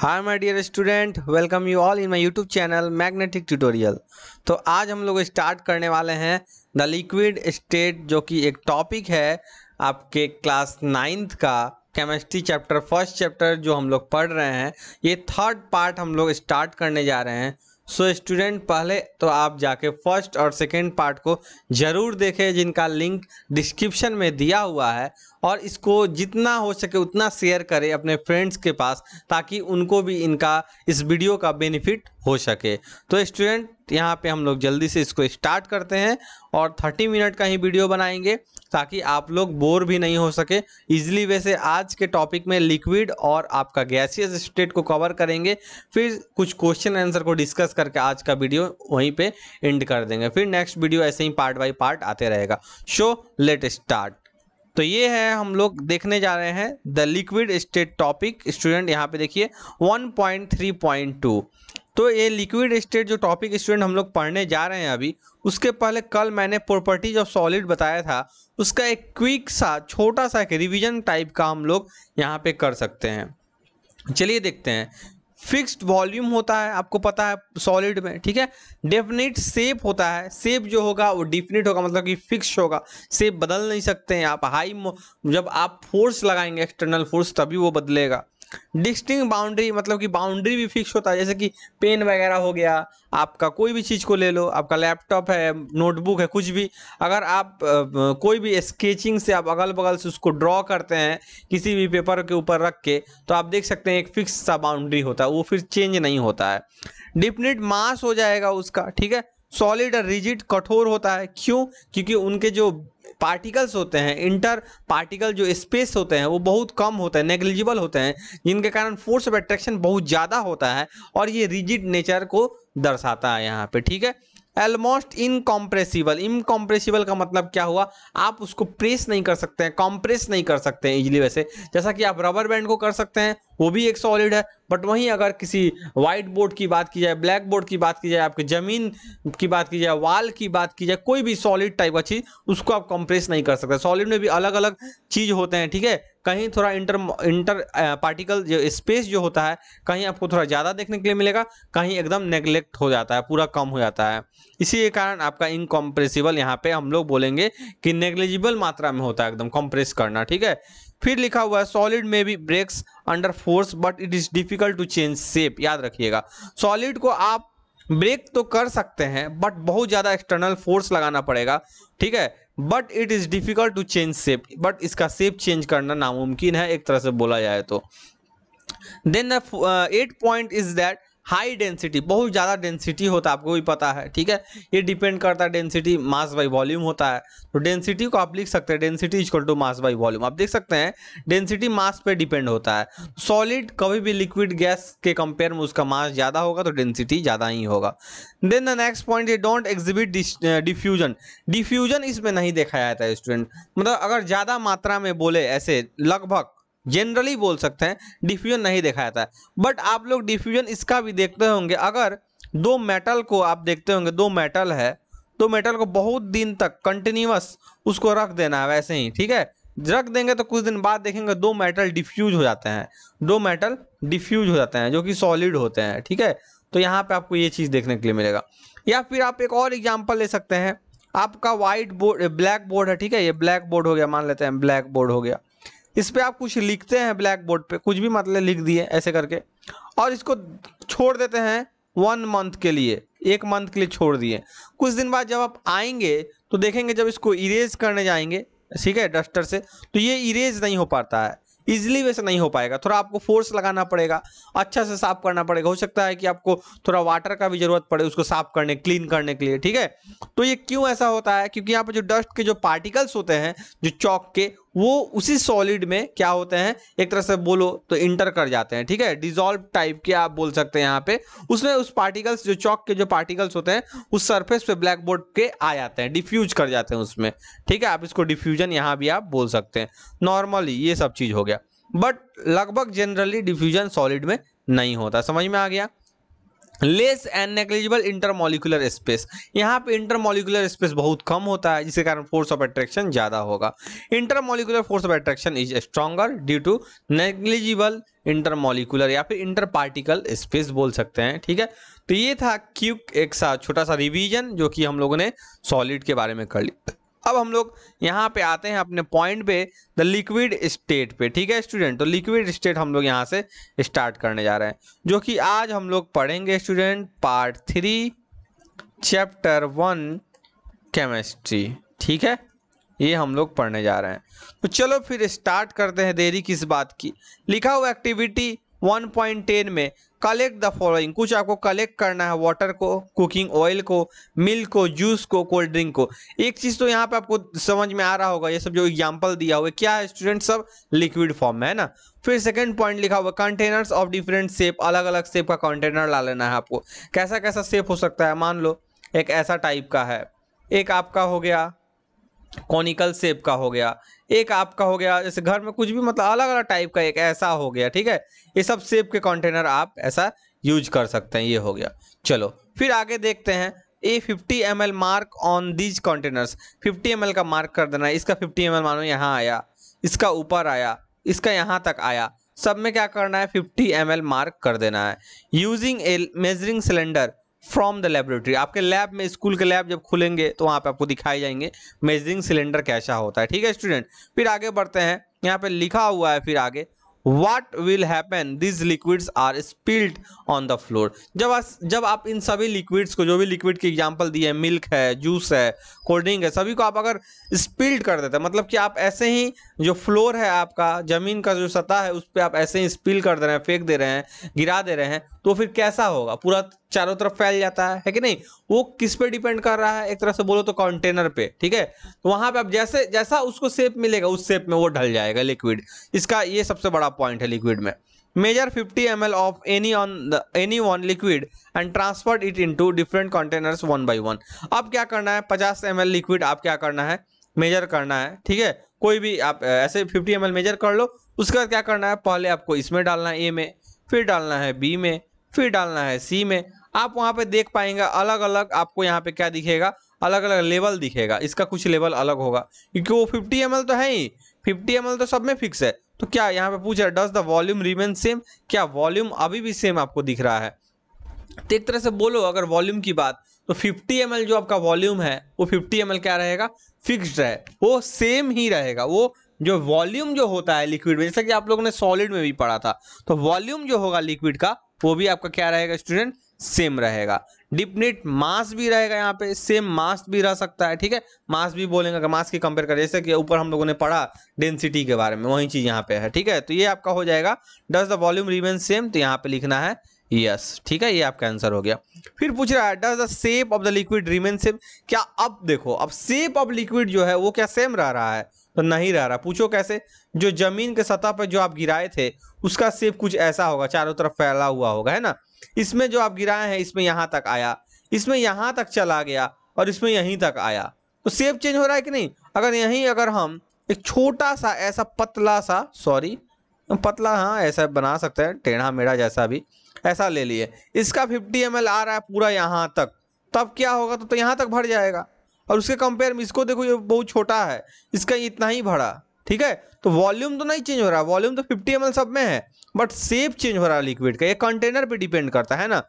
Hi my dear student welcome you all in my YouTube channel magnetic tutorial तो आज हम लोग start करने वाले हैं द लिक्विड स्टेट जो कि एक टॉपिक है आपके क्लास नाइन्थ का केमिस्ट्री चैप्टर फर्स्ट चैप्टर जो हम लोग पढ़ रहे हैं ये थर्ड पार्ट हम लोग स्टार्ट करने जा रहे हैं सो so, स्टूडेंट पहले तो आप जाके फर्स्ट और सेकेंड पार्ट को ज़रूर देखें जिनका लिंक डिस्क्रिप्शन में दिया हुआ है और इसको जितना हो सके उतना शेयर करें अपने फ्रेंड्स के पास ताकि उनको भी इनका इस वीडियो का बेनिफिट हो सके तो स्टूडेंट यहाँ पे हम लोग जल्दी से इसको स्टार्ट करते हैं और 30 मिनट का ही वीडियो बनाएंगे ताकि आप लोग बोर भी नहीं हो सके इजिली वैसे आज के टॉपिक में लिक्विड और आपका गैसियस स्टेट को कवर करेंगे फिर कुछ क्वेश्चन आंसर को डिस्कस करके आज का वीडियो वहीं पे एंड कर देंगे फिर नेक्स्ट वीडियो ऐसे ही पार्ट बाई पार्ट आते रहेगा शो लेट स्टार्ट तो ये है हम लोग देखने जा रहे हैं the liquid state topic student यहाँ पे देखिए 1.3.2 तो ये लिक्विड स्टेट जो टॉपिक स्टूडेंट हम लोग पढ़ने जा रहे हैं अभी उसके पहले कल मैंने प्रॉपर्टीज ऑफ सॉलिड बताया था उसका एक क्विक सा छोटा सा एक रिविजन टाइप का हम लोग यहाँ पे कर सकते हैं चलिए देखते हैं फिक्स्ड वॉल्यूम होता है आपको पता है सॉलिड में ठीक है डेफिनेट सेप होता है सेप जो होगा वो डिफिनेट होगा मतलब कि फिक्स होगा सेप बदल नहीं सकते हैं आप हाई जब आप फोर्स लगाएंगे एक्सटर्नल फोर्स तभी वो बदलेगा डिस्टिंग बाउंड्री मतलब कि बाउंड्री भी फिक्स होता है जैसे कि पेन वगैरह हो गया आपका कोई भी चीज़ को ले लो आपका लैपटॉप है नोटबुक है कुछ भी अगर आप कोई भी स्केचिंग से आप अगल बगल से उसको ड्रॉ करते हैं किसी भी पेपर के ऊपर रख के तो आप देख सकते हैं एक फिक्स सा बाउंड्री होता है वो फिर चेंज नहीं होता है डिफिनेट मास हो जाएगा उसका ठीक है सॉलिड और रिजिड कठोर होता है क्यों क्योंकि उनके जो पार्टिकल्स होते हैं इंटर पार्टिकल जो स्पेस होते हैं वो बहुत कम होते हैं नेग्लिजिबल होते हैं जिनके कारण फोर्स ऑफ अट्रैक्शन बहुत ज़्यादा होता है और ये रिजिड नेचर को दर्शाता है यहाँ पे ठीक है एलमोस्ट इनकॉम्प्रेसिबल इनकॉम्प्रेसिबल का मतलब क्या हुआ आप उसको प्रेस नहीं कर सकते हैं कॉम्प्रेस नहीं कर सकते हैं इजिली वैसे जैसा कि आप रबर बैंड को कर सकते हैं वो भी एक सॉलिड है बट वहीं अगर किसी वाइट बोर्ड की बात की जाए ब्लैक बोर्ड की बात की जाए आपकी ज़मीन की बात की जाए वाल की बात की जाए कोई भी सॉलिड टाइप का चीज़ उसको आप कंप्रेस नहीं कर सकते सॉलिड में भी अलग अलग चीज़ होते हैं ठीक है कहीं थोड़ा इंटर इंटर पार्टिकल जो स्पेस जो होता है कहीं आपको थोड़ा ज़्यादा देखने के लिए मिलेगा कहीं एकदम नेग्लेक्ट हो जाता है पूरा कम हो जाता है इसी के कारण आपका इनकॉम्प्रेसिबल यहाँ पे हम लोग बोलेंगे कि नेग्लिजिबल मात्रा में होता है एकदम कंप्रेस करना ठीक है फिर लिखा हुआ है सॉलिड में भी breaks under force but it is difficult to change shape याद रखिएगा सॉलिड को आप ब्रेक तो कर सकते हैं बट बहुत ज़्यादा एक्सटर्नल फोर्स लगाना पड़ेगा ठीक है but it is difficult to change shape but इसका सेप चेंज करना नामुमकिन है एक तरह से बोला जाए तो then at point is that high density बहुत ज़्यादा डेंसिटी होता है आपको भी पता है ठीक है ये डिपेंड करता है डेंसिटी मास बाई वॉल्यूम होता है तो डेंसिटी को आप लिख सकते हैं density equal to mass by volume आप देख सकते हैं डेंसिटी मास पे डिपेंड होता है सॉलिड कभी भी लिक्विड गैस के कंपेयर में उसका मास ज़्यादा होगा तो डेंसिटी ज़्यादा ही होगा देन द नेक्स्ट पॉइंट ये डोंट एग्जिबिट डिफ्यूजन डिफ्यूजन इसमें नहीं देखा जाता है स्टूडेंट मतलब अगर ज़्यादा मात्रा में बोले ऐसे लगभग जनरली बोल सकते हैं डिफ्यूजन नहीं देखा जाता है बट आप लोग डिफ्यूजन इसका भी देखते होंगे अगर दो मेटल को आप देखते होंगे दो मेटल है तो मेटल को बहुत दिन तक कंटिन्यूस उसको रख देना है वैसे ही ठीक है रख देंगे तो कुछ दिन बाद देखेंगे दो मेटल डिफ्यूज हो जाते हैं दो मेटल डिफ्यूज हो जाते हैं जो कि सॉलिड होते हैं ठीक है तो यहाँ पे आपको ये चीज़ देखने के लिए मिलेगा या फिर आप एक और एग्जाम्पल ले सकते हैं आपका व्हाइट बोर्ड ब्लैक बोर्ड है ठीक है ये ब्लैक बोर्ड हो गया मान लेते हैं ब्लैक बोर्ड हो गया इस पर आप कुछ लिखते हैं ब्लैक बोर्ड पे कुछ भी मतलब लिख दिए ऐसे करके और इसको छोड़ देते हैं वन मंथ के लिए एक मंथ के लिए छोड़ दिए कुछ दिन बाद जब आप आएंगे तो देखेंगे जब इसको इरेज करने जाएंगे ठीक है डस्टर से तो ये इरेज नहीं हो पाता है इजिली वैसे नहीं हो पाएगा थोड़ा आपको फोर्स लगाना पड़ेगा अच्छा से साफ करना पड़ेगा हो सकता है कि आपको थोड़ा वाटर का भी जरूरत पड़े उसको साफ करने क्लीन करने के लिए ठीक है तो ये क्यों ऐसा होता है क्योंकि यहाँ पर जो डस्ट के जो पार्टिकल्स होते हैं जो चौक के वो उसी सॉलिड में क्या होते हैं एक तरह से बोलो तो इंटर कर जाते हैं ठीक है डिजोल्व टाइप के आप बोल सकते हैं यहाँ पे उसमें उस पार्टिकल्स जो चौक के जो पार्टिकल्स होते हैं उस सरफेस पे ब्लैक बोर्ड के आ जाते हैं डिफ्यूज कर जाते हैं उसमें ठीक है आप इसको डिफ्यूजन यहाँ भी आप बोल सकते हैं नॉर्मली ये सब चीज़ हो गया बट लगभग जनरली डिफ्यूजन सॉलिड में नहीं होता समझ में आ गया less and negligible intermolecular space यहाँ पे इंटरमोलिकुलर स्पेस बहुत कम होता है जिसके कारण फोर्स ऑफ अट्रैक्शन ज़्यादा होगा intermolecular force of attraction is stronger due to negligible intermolecular या फिर इंटर पार्टिकल स्पेस बोल सकते हैं ठीक है तो ये था क्यूक एक सा छोटा सा रिविजन जो कि हम लोगों ने सॉलिड के बारे में कर लिया अब हम लोग यहाँ पे आते हैं अपने पॉइंट पे द लिक्विड स्टेट पे ठीक है स्टूडेंट तो लिक्विड स्टेट हम लोग यहाँ से स्टार्ट करने जा रहे हैं जो कि आज हम लोग पढ़ेंगे student part three chapter one chemistry ठीक है ये हम लोग पढ़ने जा रहे हैं तो चलो फिर स्टार्ट करते हैं देरी किस बात की लिखा हुआ एक्टिविटी 1.10 में कलेक्ट द फॉलोइंग कुछ आपको कलेक्ट करना है वाटर को कुकिंग ऑयल को मिल्क को जूस को कोल्ड ड्रिंक को एक चीज़ तो यहाँ पे आपको समझ में आ रहा होगा ये सब जो एग्जाम्पल दिया हुआ है क्या है स्टूडेंट सब लिक्विड फॉर्म में है ना फिर सेकंड पॉइंट लिखा हुआ कंटेनर्स ऑफ डिफरेंट सेप अलग अलग सेप का कंटेनर ला लेना है आपको कैसा कैसा सेप हो सकता है मान लो एक ऐसा टाइप का है एक आपका हो गया कॉनिकल सेप का हो गया एक आपका हो गया जैसे घर में कुछ भी मतलब अलग अलग टाइप का एक ऐसा हो गया ठीक है ये सब सेप के कंटेनर आप ऐसा यूज कर सकते हैं ये हो गया चलो फिर आगे देखते हैं a fifty M L mark on these containers fifty M L का मार्क कर देना इसका फिफ्टी एम एल मानो यहाँ आया इसका ऊपर आया इसका यहाँ तक आया सब में क्या करना है फिफ्टी एम एल मार्क कर देना है using a measuring cylinder from the laboratory आपके लैब में स्कूल के लैब जब खुलेंगे तो वहाँ पे आपको दिखाई जाएंगे मेजरिंग सिलेंडर कैसा होता है ठीक है स्टूडेंट फिर आगे बढ़ते हैं यहाँ पे लिखा हुआ है फिर आगे what will happen these liquids are spilled on the floor जब आ, जब आप इन सभी लिक्विड्स को जो भी लिक्विड की एग्जाम्पल दिए मिल्क है जूस है कोल्ड ड्रिंक है सभी को आप अगर स्पिल्ड कर देते हैं मतलब कि आप ऐसे ही जो फ्लोर है आपका ज़मीन का जो सतह है उस पर आप ऐसे ही स्पिल कर दे रहे हैं फेंक दे रहे हैं गिरा दे रहे हैं तो फिर कैसा होगा पूरा चारों तरफ फैल जाता है है कि नहीं वो किस पे डिपेंड कर रहा है एक तरह से बोलो तो कंटेनर पे ठीक है तो वहां पे आप जैसे जैसा उसको शेप मिलेगा उस शेप में वो ढल जाएगा लिक्विड इसका ये सबसे बड़ा पॉइंट है लिक्विड में measure 50 M of any on any one liquid and transfer it in different different one by one अब क्या करना है पचास एम लिक्विड आप क्या करना है मेजर करना है ठीक है कोई भी आप ऐसे फिफ्टी एम मेजर कर लो उसके बाद क्या करना है पहले आपको इसमें डालना है ए में फिर डालना है बी में फिर डालना है सी में आप वहाँ पे देख पाएंगे अलग अलग आपको यहाँ पे क्या दिखेगा अलग अलग लेवल दिखेगा इसका कुछ लेवल अलग होगा क्योंकि वो फिफ्टी एम तो है ही फिफ्टी एम तो सब में फिक्स है तो क्या यहाँ पे पूछ रहा है does the volume remain same क्या वॉल्यूम अभी भी सेम आपको दिख रहा है तो एक तरह से बोलो अगर वॉल्यूम की बात तो 50 एम जो आपका वॉल्यूम है वो 50 एम क्या रहेगा फिक्स्ड है वो सेम ही रहेगा वो जो वॉल्यूम जो होता है लिक्विड में जैसा कि आप लोगों ने सॉलिड में भी पढ़ा था तो वॉल्यूम जो होगा लिक्विड का वो भी आपका क्या रहेगा स्टूडेंट सेम रहेगा डिपनिट मास भी रहेगा यहाँ पे सेम मास भी रह सकता है ठीक है मास भी बोलेंगे मास की कंपेयर करें जैसे कि ऊपर हम लोगों ने पढ़ा डेंसिटी के बारे में वही चीज यहाँ पे है ठीक है तो ये आपका हो जाएगा does the volume remain same तो यहाँ पे लिखना है यस yes, ठीक है ये आपका आंसर हो गया फिर पूछ रहा है does the shape of the liquid remain same क्या अब देखो अब सेप ऑफ लिक्विड जो है वो क्या सेम रह रहा है तो नहीं रह रहा पूछो कैसे जो जमीन के सतह पर जो आप गिराए थे उसका सेप कुछ ऐसा होगा चारों तरफ फैला हुआ होगा है ना इसमें जो आप गिराए हैं इसमें यहाँ तक आया इसमें यहाँ तक चला गया और इसमें यहीं तक आया तो सेप चेंज हो रहा है कि नहीं अगर यहीं अगर हम एक छोटा सा ऐसा पतला सा सॉरी पतला हाँ ऐसा बना सकते हैं टेढ़ा मेढ़ा जैसा भी ऐसा ले लिए इसका 50 एम आ रहा है पूरा यहाँ तक तब क्या होगा तो, तो यहाँ तक भर जाएगा और उसके कंपेयर में इसको देखो ये बहुत छोटा है इसका इतना ही भरा ठीक है तो वॉल्यूम तो नहीं चेंज हो रहा वॉल्यूम तो 50 एम सब में है बट सेप चेंज हो रहा है लिक्विड का ये कंटेनर पे डिपेंड करता है ना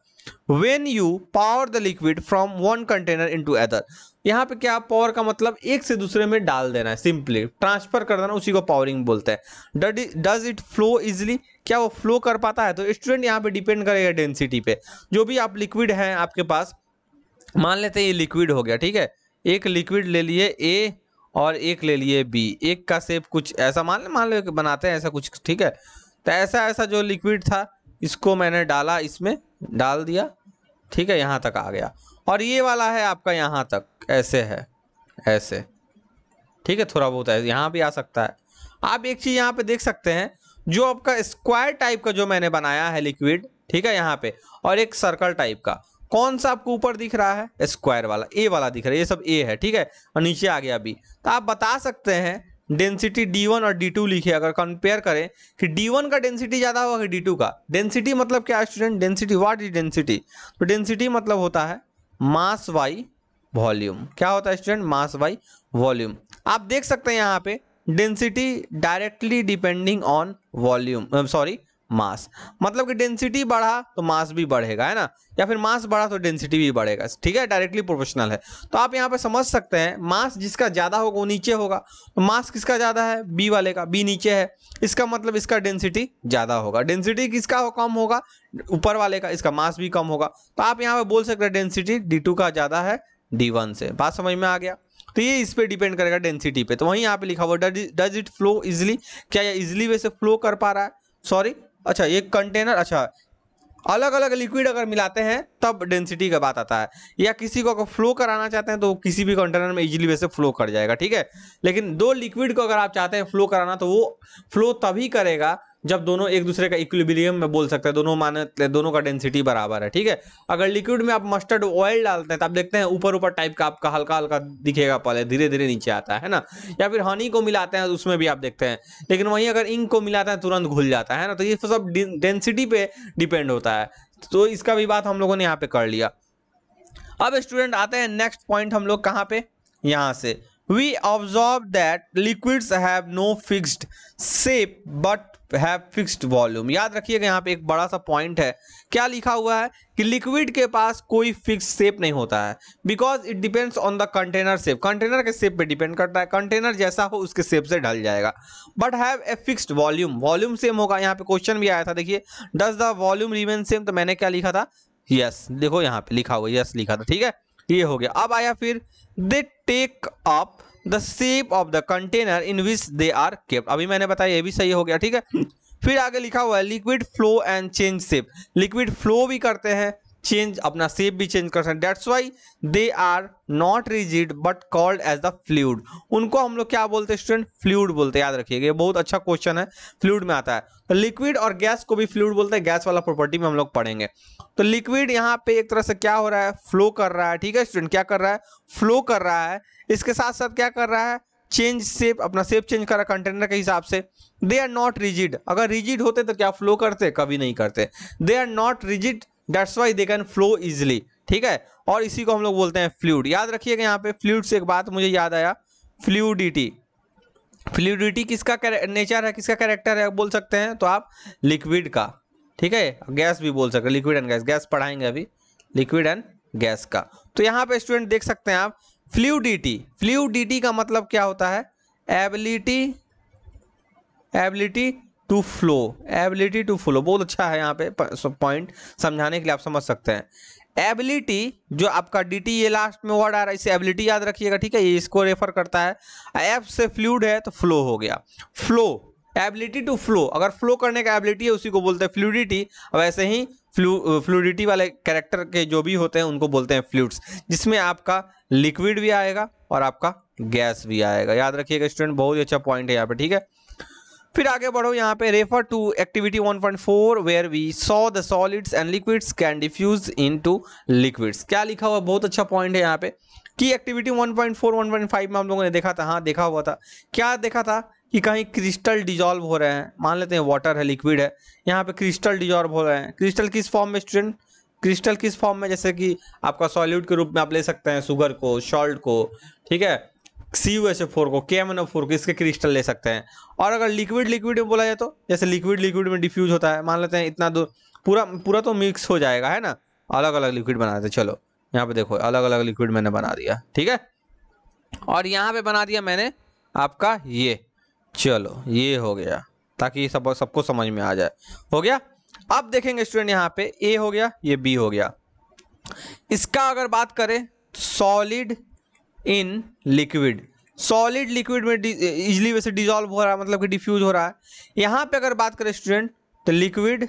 when you pour the liquid from one container in to other यहाँ पे क्या पावर का मतलब एक से दूसरे में डाल देना है सिंपली ट्रांसफर कर देना उसी को पावरिंग बोलते हैं डज इट फ्लो इजिली क्या वो फ्लो कर पाता है तो स्टूडेंट यहाँ पे डिपेंड करेगा डेंसिटी पे जो भी आप लिक्विड हैं आपके पास मान लेते हैं ये लिक्विड हो गया ठीक है एक लिक्विड ले लिए ए और एक ले लिए बी एक का सेप कुछ ऐसा मान लो मान लो बनाते हैं ऐसा कुछ ठीक है तो ऐसा ऐसा जो लिक्विड था इसको मैंने डाला इसमें डाल दिया ठीक है यहाँ तक आ गया और ये वाला है आपका यहाँ तक ऐसे है ऐसे ठीक है थोड़ा बहुत है यहाँ भी आ सकता है आप एक चीज़ यहाँ पे देख सकते हैं जो आपका स्क्वायर टाइप का जो मैंने बनाया है लिक्विड ठीक है यहाँ पे और एक सर्कल टाइप का कौन सा आपको ऊपर दिख रहा है स्क्वायर वाला ए वाला दिख रहा है ये सब ए है ठीक है और नीचे आ गया बी तो आप बता सकते हैं डेंसिटी डी वन और डी टू लिखे अगर कंपेयर करें कि डी वन का डेंसिटी ज़्यादा होगा कि टू का डेंसिटी मतलब क्या student density what is density तो डेंसिटी मतलब होता है मास वाई वॉल्यूम क्या होता है स्टूडेंट मास वाई वॉल्यूम आप देख सकते हैं यहाँ पे density directly depending on volume sorry mass मतलब कि डेंसिटी बढ़ा तो मास भी बढ़ेगा है ना या फिर मास बढ़ा तो डेंसिटी भी बढ़ेगा ठीक है डायरेक्टली प्रोपोर्शनल है तो आप यहाँ पे समझ सकते हैं मास जिसका ज़्यादा होगा वो नीचे होगा तो मास किसका ज़्यादा है बी वाले का बी नीचे है इसका मतलब इसका डेंसिटी ज़्यादा होगा डेंसिटी किसका हो कम होगा ऊपर वाले का इसका मास भी कम होगा तो आप यहाँ पर बोल सकते हैं डेंसिटी डी का ज़्यादा है डी से बात समझ में आ गया तो ये इस पे डिपेंड करेगा डेंसिटी पे तो वहीं यहाँ पे लिखा हुआ डज इट फ्लो इजिली क्या ये इजिली वैसे फ्लो कर पा रहा है सॉरी अच्छा एक कंटेनर अच्छा अलग अलग लिक्विड अगर मिलाते हैं तब डेंसिटी का बात आता है या किसी को अगर फ्लो कराना चाहते हैं तो किसी भी कंटेनर में इजीली वैसे फ्लो कर जाएगा ठीक है लेकिन दो लिक्विड को अगर आप चाहते हैं फ्लो कराना तो वो फ्लो तभी करेगा जब दोनों एक दूसरे का इक्विबिलियम में बोल सकते हैं दोनों मानते दोनों का डेंसिटी बराबर है ठीक है अगर लिक्विड में आप मस्टर्ड ऑयल डालते हैं तो आप देखते हैं ऊपर ऊपर टाइप का आपका हल्का हल्का दिखेगा पहले धीरे धीरे नीचे आता है ना या फिर हनी को मिलाते हैं तो उसमें भी आप देखते हैं लेकिन वहीं अगर इंक को मिलाते हैं तुरंत घुल जाता है ना तो ये सब डेंसिटी पे डिपेंड होता है तो इसका भी बात हम लोगों ने यहाँ पे कर लिया अब स्टूडेंट आते हैं नेक्स्ट पॉइंट हम लोग कहाँ पे यहाँ से we observe that liquids have no fixed shape but have fixed volume याद रखिएगा यहाँ पे एक बड़ा सा पॉइंट है क्या लिखा हुआ है कि लिक्विड के पास कोई फिक्स शेप नहीं होता है because it depends on the container shape container के शेप पे डिपेंड करता है कंटेनर जैसा हो उसके शेप से ढल जाएगा but have a fixed volume volume same होगा यहाँ पे क्वेश्चन भी आया था देखिए does the volume remain same तो मैंने क्या लिखा था यस yes, देखो यहाँ पे लिखा हुआ यस yes लिखा था ठीक है ये हो गया अब आया फिर they take up the shape of the container in which they are kept अभी मैंने बताया ये भी सही हो गया ठीक है फिर आगे लिखा हुआ है liquid flow and change shape liquid flow भी करते हैं चेंज अपना सेप भी चेंज कर सकते हैं that's why they are not rigid but called as the fluid उनको हम लोग क्या बोलते हैं स्टूडेंट फ्लूड बोलते हैं याद रखिएगा ये बहुत अच्छा क्वेश्चन है फ्लूड में आता है तो लिक्विड और गैस को भी फ्लूड बोलते हैं गैस वाला प्रॉपर्टी में हम लोग पढ़ेंगे तो लिक्विड यहाँ पे एक तरह से क्या हो रहा है फ्लो कर रहा है ठीक है स्टूडेंट क्या कर रहा है फ्लो कर रहा है इसके साथ साथ क्या कर रहा है चेंज सेप अपना सेप चेंज करा कंटेनर के हिसाब से दे आर नॉट रिजिड अगर रिजिड होते तो क्या फ्लो करते कभी नहीं करते they are not rigid that's why they can flow easily ठीक है और इसी को हम लोग बोलते हैं फ्लूड याद रखिएगा यहाँ पे फ्लूड से एक बात मुझे याद आया फ्लूडिटी फ्लूडिटी किसका नेचर है किसका कैरेक्टर है बोल सकते हैं तो आप लिक्विड का ठीक है गैस भी बोल सकते हैं लिक्विड एंड गैस गैस पढ़ाएंगे अभी लिक्विड एंड गैस का तो यहाँ पे स्टूडेंट देख सकते हैं आप फ्लूडिटी फ्लूडिटी का मतलब क्या होता है ability ability to flow ability to flow बहुत अच्छा है यहाँ पे पॉइंट समझाने के लिए आप समझ सकते हैं एबिलिटी जो आपका डी टी ये लास्ट में वर्ड आ रहा है इसे एबिलिटी याद रखिएगा ठीक है ये इसको रेफर करता है एफ से फ्लूड है तो फ्लो हो गया फ्लो एबिलिटी टू फ्लो अगर फ्लो करने का एबिलिटी है उसी को बोलते हैं फ्लूडिटी वैसे ही फ्लू फ्लूडिटी वाले कैरेक्टर के जो भी होते हैं उनको बोलते हैं फ्लूड्स जिसमें आपका लिक्विड भी आएगा और आपका गैस भी आएगा याद रखिएगा स्टूडेंट बहुत ही अच्छा पॉइंट है यहाँ पे ठीक है फिर आगे बढ़ो यहाँ पे refer to activity 1.4 where we saw the solids and liquids can diffuse into liquids क्या लिखा हुआ बहुत अच्छा पॉइंट है यहाँ पे कि एक्टिविटी 1.4 1.5 में हम लोगों ने देखा था हाँ देखा हुआ था क्या देखा था कि कहीं क्रिस्टल डिजॉल्व हो रहे हैं मान लेते हैं वाटर है लिक्विड है यहाँ पे क्रिस्टल डिजॉल्व हो रहे हैं क्रिस्टल किस फॉर्म में स्टूडेंट क्रिस्टल किस फॉर्म में जैसे कि आपका सॉल्यूट के रूप में आप ले सकते हैं शुगर को सॉल्ट को ठीक है सी यू एस फोर को के एम एन फोर को इसके क्रिस्टल ले सकते हैं और अगर लिक्विड लिक्विड में बोला जाए तो जैसे लिक्विड लिक्विड में डिफ्यूज होता है मान लेते हैं इतना दूर पूरा पूरा तो मिक्स हो जाएगा है ना अलग अलग लिक्विड बनाते चलो यहाँ पे देखो अलग अलग लिक्विड मैंने बना दिया ठीक है और यहाँ पे बना दिया मैंने आपका ये चलो ये हो गया ताकि सब सबको समझ में आ जाए हो गया अब देखेंगे स्टूडेंट यहाँ पे ए हो गया ये बी हो गया इसका अगर बात करें solid in liquid solid liquid में इजली वैसे डिजॉल्व हो रहा है मतलब कि डिफ्यूज हो रहा है यहाँ पे अगर बात करें स्टूडेंट तो लिक्विड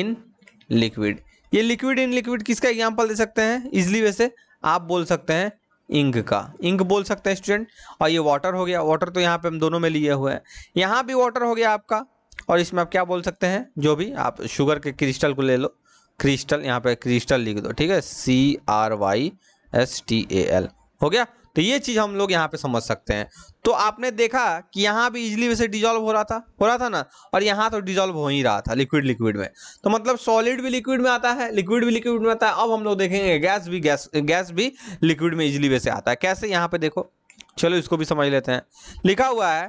इन लिक्विड ये लिक्विड इन लिक्विड किसका एग्जाम्पल दे सकते हैं इजली वैसे आप बोल सकते हैं इंग का इंग बोल सकते हैं स्टूडेंट और ये वाटर हो गया वाटर तो यहाँ पे हम दोनों में लिए हुए हैं यहाँ भी वाटर हो गया आपका और इसमें आप क्या बोल सकते हैं जो भी आप शुगर के क्रिस्टल को ले लो क्रिस्टल यहाँ पे क्रिस्टल लिख दो ठीक है C R Y S T A L हो गया तो ये चीज़ हम लोग यहाँ पे समझ सकते हैं तो आपने देखा कि यहाँ भी इजिली वैसे डिजोल्व हो रहा था हो रहा था ना और यहाँ तो डिजोल्व हो ही रहा था लिक्विड लिक्विड में तो मतलब सॉलिड भी लिक्विड में आता है लिक्विड भी लिक्विड में आता है अब हम लोग देखेंगे गैस भी गैस गैस भी लिक्विड में इजिली वैसे आता है कैसे यहाँ पे देखो चलो इसको भी समझ लेते हैं लिखा हुआ है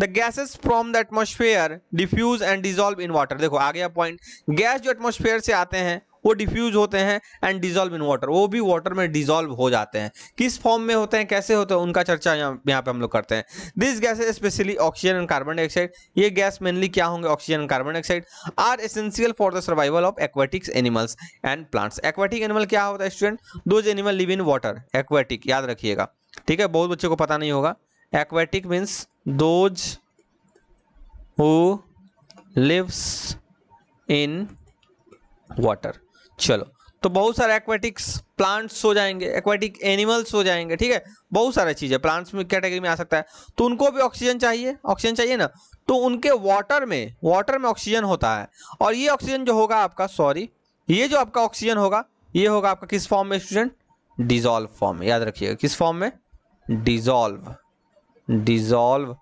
the gases from the atmosphere diffuse and dissolve in water देखो आ गया पॉइंट गैस जो एटमोसफेयर से आते हैं वो डिफ्यूज होते हैं एंड डिजोल्व इन वाटर वो भी वाटर में डिजोल्व हो जाते हैं किस फॉर्म में होते हैं कैसे होते हैं उनका चर्चा यहाँ पे हम लोग करते हैं this gas specially oxygen and carbon dioxide ये गैस मेनली क्या होंगे oxygen and carbon dioxide are essential for the survival of aquatics animals and plants aquatic animal क्या होता है student those animal live in water aquatic याद रखिएगा ठीक है बहुत बच्चों को पता नहीं होगा aquatic means those who lives in water चलो तो बहुत सारे एक्वेटिक्स प्लांट्स हो जाएंगे एक्वेटिक एनिमल्स हो जाएंगे ठीक है बहुत सारे चीज़ें प्लांट्स में कैटेगरी में आ सकता है तो उनको भी ऑक्सीजन चाहिए ऑक्सीजन चाहिए ना तो उनके वाटर में वाटर में ऑक्सीजन होता है और ये ऑक्सीजन जो होगा आपका सॉरी ये जो आपका ऑक्सीजन होगा ये होगा आपका किस फॉर्म में स्टूडेंट डिजॉल्व फॉर्म में याद रखिएगा किस फॉर्म में डिजॉल्व डिजॉल्व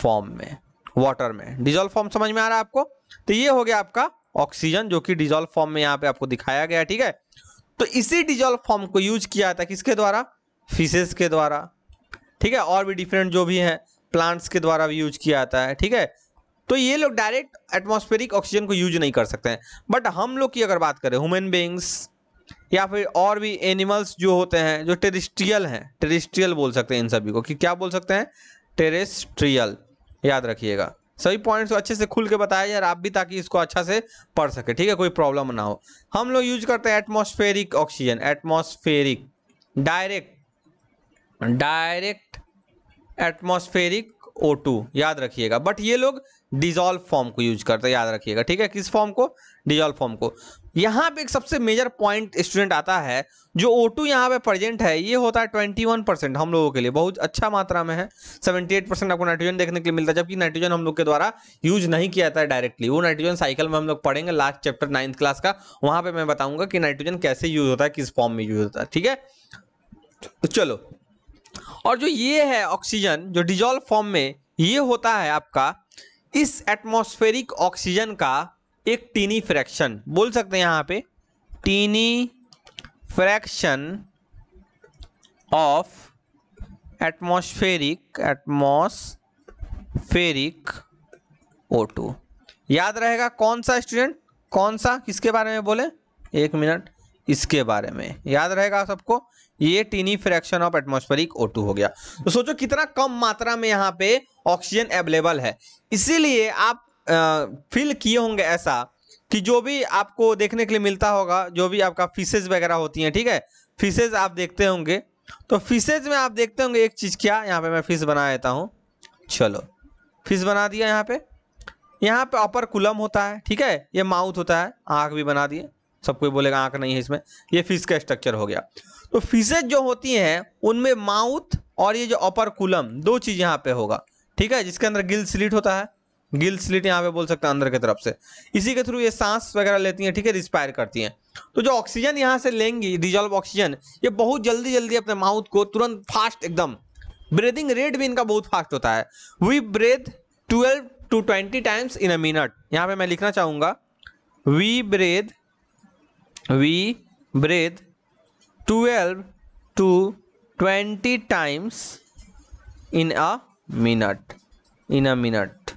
फॉर्म में वाटर में डिजॉल्व फॉर्म समझ में आ रहा है आपको तो ये हो गया आपका ऑक्सीजन जो कि डिजोल्व फॉर्म में यहाँ पे आपको दिखाया गया ठीक है तो इसी डिजोल्व फॉर्म को यूज किया था किसके द्वारा फिशेज के द्वारा ठीक है और भी डिफरेंट जो भी है प्लांट्स के द्वारा भी यूज किया जाता है ठीक है तो ये लोग डायरेक्ट एटमोस्फेरिक ऑक्सीजन को यूज नहीं कर सकते हैं बट हम लोग की अगर बात करें ह्यूमन बींग्स या फिर और भी एनिमल्स जो होते हैं जो टेरिस्ट्रियल हैं टेरिस्ट्रियल बोल सकते हैं इन सभी को कि क्या बोल सकते हैं टेरेस्ट्रियल याद रखिएगा सभी पॉइंट्स को अच्छे से खुल के बताया जाए आप भी ताकि इसको अच्छा से पढ़ सके ठीक है कोई प्रॉब्लम ना हो हम लोग यूज करते हैं atmospheric oxygen atmospheric direct direct atmospheric O याद रखिएगा बट ये लोग डिजॉल्व फॉर्म को यूज करते हैं याद रखिएगा ठीक है किस फॉर्म को डिजॉल्व फॉर्म को यहाँ पे एक सबसे मेजर पॉइंट स्टूडेंट आता है जो ओ टू यहाँ पे प्रेजेंट है ये होता है ट्वेंटी वन परसेंट हम लोगों के लिए बहुत अच्छा मात्रा में है सेवेंटी एट परसेंट आपको नाइट्रोजन देखने के लिए मिलता है जबकि नाइट्रोजन हम लोग के द्वारा यूज नहीं किया जाता है डायरेक्टली वो नाइट्रोजन साइकिल में हम लोग पढ़ेंगे लास्ट चैप्टर नाइन्थ क्लास का वहां पर मैं बताऊंगा कि नाइट्रोजन कैसे यूज होता है किस फॉर्म में यूज होता है ठीक है चलो और जो ये है ऑक्सीजन जो डिजॉल्व फॉर्म में ये होता है आपका इस एटमोस्फेरिक ऑक्सीजन का एक टीनी फ्रैक्शन बोल सकते हैं यहां पे tiny fraction of atmospheric O O2 याद रहेगा कौन सा स्टूडेंट कौन सा किसके बारे में बोले एक मिनट इसके बारे में याद रहेगा सबको ये टीनी फ्रैक्शन ऑफ एटमोस्फेरिक ओ हो गया तो सोचो कितना कम मात्रा में यहाँ पे ऑक्सीजन अवेलेबल है इसीलिए आप फील किए होंगे ऐसा कि जो भी आपको देखने के लिए मिलता होगा जो भी आपका फिशेज वगैरह होती हैं ठीक है फिशेज आप देखते होंगे तो फिशेज में आप देखते होंगे एक चीज़ क्या यहाँ पे मैं फिश बना देता हूँ चलो फिश बना दिया यहाँ पे यहाँ पे अपर कुलम होता है ठीक है ये माउथ होता है आँख भी बना दिए सब कोई बोलेगा आंख नहीं है इसमें ये फिश का स्ट्रक्चर हो गया तो फिशेज जो होती हैं उनमें माउथ और ये जो अपर कुलम दो चीज़ यहाँ पे होगा ठीक है जिसके अंदर गिल स्लिट होता है गिल स्लिट यहाँ पे बोल सकते हैं अंदर की तरफ से इसी के थ्रू ये सांस वगैरह लेती हैं ठीक है रिस्पायर करती हैं तो जो ऑक्सीजन यहाँ से लेंगी डिजॉल्व ऑक्सीजन ये बहुत जल्दी जल्दी अपने माउथ को तुरंत फास्ट एकदम ब्रीदिंग रेट भी इनका बहुत फास्ट होता है we breathe twelve to twenty times in a minute यहाँ पे मैं लिखना चाहूंगा we breathe we breathe 12 to 20 times in a minute in a minute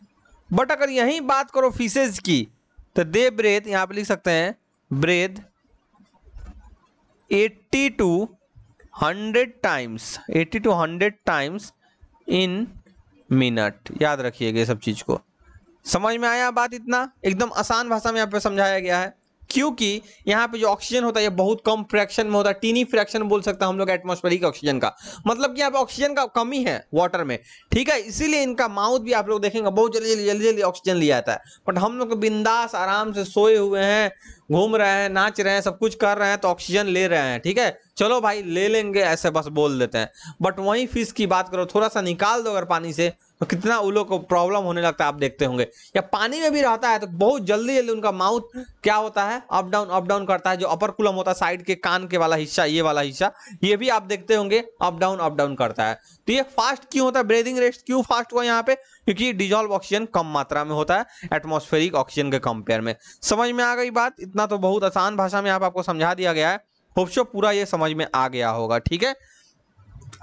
but अगर यही बात करो fishes की तो they breathe यहाँ पे लिख सकते हैं breathe 80 to 100 times 80 to 100 times in minute याद रखिएगा ये सब चीज़ को समझ में आया बात इतना एकदम आसान भाषा में यहाँ पे समझाया गया है क्योंकि यहाँ पे जो ऑक्सीजन होता है ये बहुत कम फ्रैक्शन में होता है टीनी फ्रैक्शन बोल सकता है हम लोग एटमोस्फेरिक ऑक्सीजन का मतलब कि यहाँ पे ऑक्सीजन का कमी है वाटर में ठीक है इसीलिए इनका माउथ भी आप लोग देखेंगे बहुत जल्दी जल्दी जल्दी जल्दी ऑक्सीजन लिया जाता है बट हम लोग बिंदास आराम से सोए हुए हैं घूम रहे हैं नाच रहे हैं सब कुछ कर रहे हैं तो ऑक्सीजन ले रहे हैं ठीक है चलो भाई ले लेंगे ऐसे बस बोल देते हैं बट वहीं फीस की बात करो थोड़ा सा निकाल दो अगर पानी से तो कितना उन लोग को प्रॉब्लम होने लगता है आप देखते होंगे या पानी में भी रहता है तो बहुत जल्दी जल्दी उनका माउथ क्या होता है अप डाउन अप डाउन करता है जो अपर कुलम होता है साइड के कान के वाला हिस्सा ये वाला हिस्सा ये भी आप देखते होंगे अप डाउन अप डाउन करता है तो ये फास्ट क्यों होता है ब्रीदिंग रेस्ट क्यों फास्ट हुआ यहाँ पे क्योंकि डिजॉल्व ऑक्सीजन कम मात्रा में होता है एटमोस्फेरिक ऑक्सीजन के कंपेयर में समझ में आ गई बात इतना तो बहुत आसान भाषा में यहाँ आपको समझा दिया गया है होपशो पूरा ये समझ में आ गया होगा ठीक है